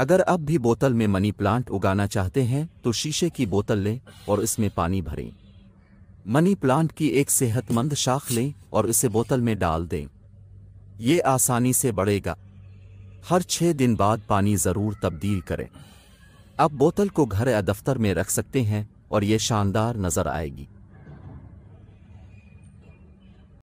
अगर आप भी बोतल में मनी प्लांट उगाना चाहते हैं तो शीशे की बोतल लें और इसमें पानी भरें मनी प्लांट की एक सेहतमंद शाख लें और इसे बोतल में डाल दें ये आसानी से बढ़ेगा हर छः दिन बाद पानी ज़रूर तब्दील करें आप बोतल को घर या दफ्तर में रख सकते हैं और ये शानदार नज़र आएगी